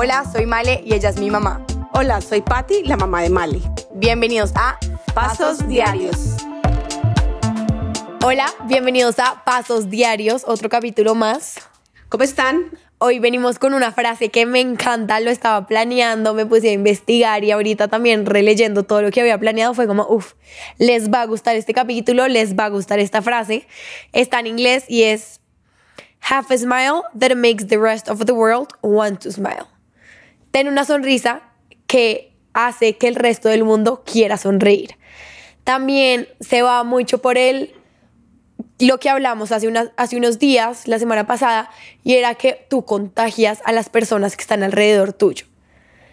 Hola, soy Male y ella es mi mamá. Hola, soy Patti, la mamá de Male. Bienvenidos a Pasos, Diarios. Hola, bienvenidos a Pasos Diarios, otro capítulo más. ¿Cómo están? Hoy venimos con una frase que me encanta, lo estaba planeando, me puse a investigar y ahorita también releyendo todo lo que había planeado fue como, uff, les va a gustar este capítulo, les va a gustar esta frase. Está en inglés y es, half a smile that makes the rest of the world want to smile ten una sonrisa que hace que el resto del mundo quiera sonreír. También se va mucho por él lo que hablamos hace, hace unos días, la semana pasada, y era que tú contagias a las personas que están alrededor tuyo.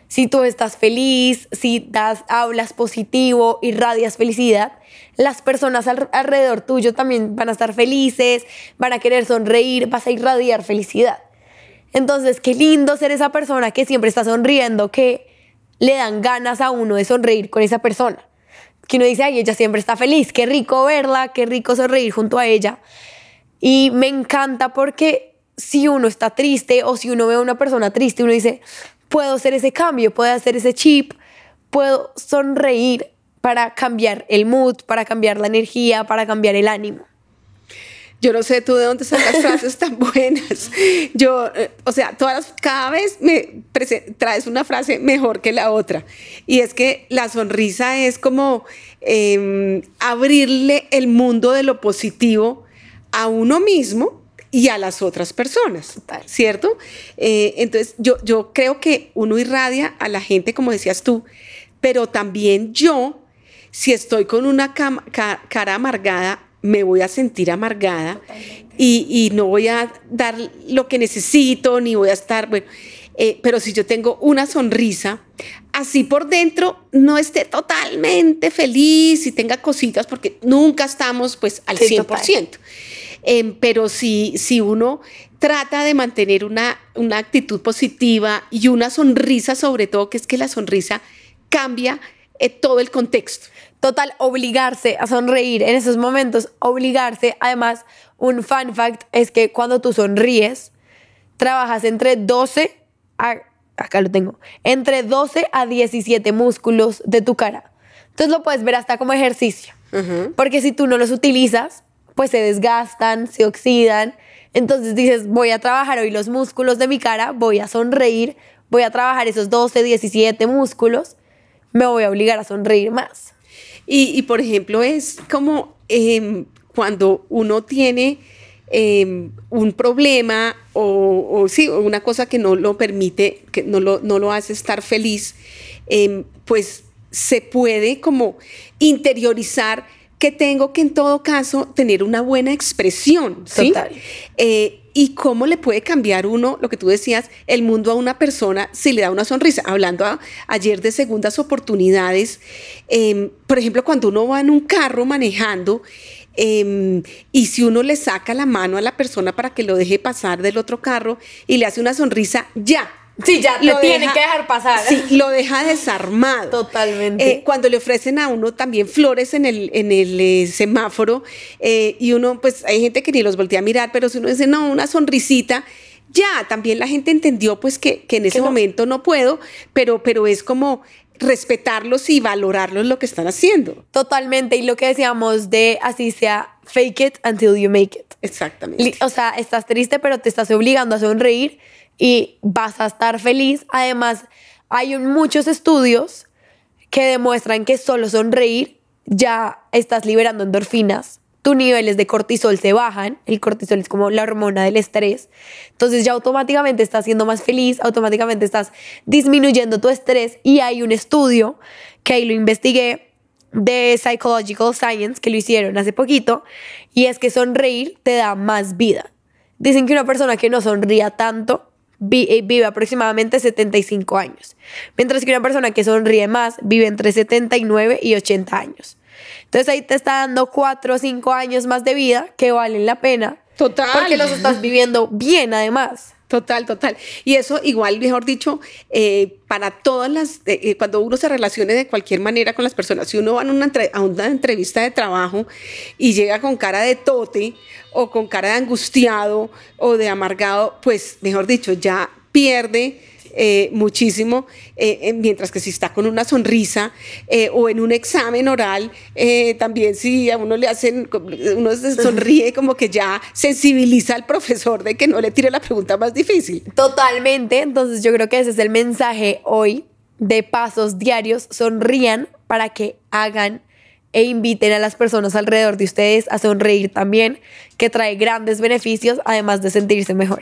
Si tú estás feliz, si das, hablas positivo, irradias felicidad, las personas alrededor tuyo también van a estar felices, van a querer sonreír, vas a irradiar felicidad. Entonces, qué lindo ser esa persona que siempre está sonriendo, que le dan ganas a uno de sonreír con esa persona. Que uno dice, ay, ella siempre está feliz, qué rico verla, qué rico sonreír junto a ella. Y me encanta porque si uno está triste o si uno ve a una persona triste, uno dice, puedo hacer ese cambio, puedo hacer ese chip, puedo sonreír para cambiar el mood, para cambiar la energía, para cambiar el ánimo. Yo no sé tú de dónde las frases tan buenas. Yo, eh, o sea, todas cada vez me traes una frase mejor que la otra. Y es que la sonrisa es como em, abrirle el mundo de lo positivo a uno mismo y a las otras personas, ¿cierto? Eh, entonces, yo, yo creo que uno irradia a la gente, como decías tú, pero también yo, si estoy con una cara amargada, me voy a sentir amargada y, no voy a dar lo que necesito, ni voy a estar, bueno, eh, pero si yo tengo una sonrisa, así por dentro no esté totalmente feliz y tenga cositas, porque nunca estamos pues al 100%. Em, pero si, si uno trata de mantener una, una actitud positiva y una sonrisa sobre todo, que es que la sonrisa cambia eh, todo el contexto. Total, obligarse a sonreír en esos momentos, obligarse. Además, un fun fact es que cuando tú sonríes, trabajas entre 12 acá lo tengo, entre 12 a 17 músculos de tu cara. Entonces lo puedes ver hasta como ejercicio. Porque si tú no los utilizas, pues se desgastan, se oxidan. Entonces dices, voy a trabajar hoy los músculos de mi cara, voy a sonreír, voy a trabajar esos 12, 17 músculos me voy a obligar a sonreír más. Y, por ejemplo, es como em, cuando uno tiene em, un problema o, o, una cosa que no lo permite, que no lo, no lo hace estar feliz, em, pues se puede como interiorizar que tengo que en todo caso tener una buena expresión, ¿sí? Eh, y cómo le puede cambiar uno, lo que tú decías, el mundo a una persona si le da una sonrisa. Hablando ayer de segundas oportunidades, em, por ejemplo, cuando uno va en un carro manejando em, y si uno le saca la mano a la persona para que lo deje pasar del otro carro y le hace una sonrisa, ya, Sí, ya lo tienen que dejar pasar. Sí, lo deja desarmado. Totalmente. Eh, cuando le ofrecen a uno también flores en el, en el eh, semáforo eh, y uno, pues hay gente que ni los voltea a mirar, pero si uno dice, no, una sonrisita, ya, también la gente entendió pues que, que en ese momento no puedo, pero, pero es como respetarlos y valorarlos lo que están haciendo. Totalmente, y lo que decíamos de así sea, fake it until you make it. Exactamente. O sea, estás triste, pero te estás obligando a sonreír y vas a estar feliz. Además, hay muchos estudios que demuestran que solo sonreír ya estás liberando endorfinas, tus niveles de cortisol se bajan, el cortisol es como la hormona del estrés, entonces ya automáticamente estás siendo más feliz, automáticamente estás disminuyendo tu estrés y hay un estudio que ahí lo investigué de Psychological Science que lo hicieron hace poquito y es que sonreír te da más vida. Dicen que una persona que no sonría tanto eh, vive aproximadamente 75 años, mientras que una persona que sonríe más vive entre 79 y 80 años. Entonces ahí te está dando 4 o 5 años más de vida que valen la pena. Total. Porque los estás viviendo bien además. Total, total. Y eso igual, mejor dicho, eh, para todas las, eh, eh, cuando uno se relacione de cualquier manera con las personas, si uno va a una entrevista de trabajo y llega con cara de tote o con cara de angustiado o de amargado, pues mejor dicho, ya pierde eh, muchísimo, eh, eh, mientras que si está con una sonrisa o en un examen oral, también si a uno le hacen, uno se sonríe como que ya sensibiliza al profesor de que no le tire la pregunta más difícil. Totalmente, entonces yo creo que ese es el mensaje hoy de pasos diarios, sonrían para que hagan e inviten a las personas alrededor de ustedes a sonreír también, que trae grandes beneficios, además de sentirse mejor.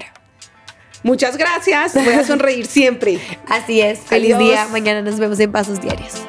Muchas gracias. Voy a sonreír siempre. Así es. Feliz día. Mañana nos vemos en Pasos Diarios.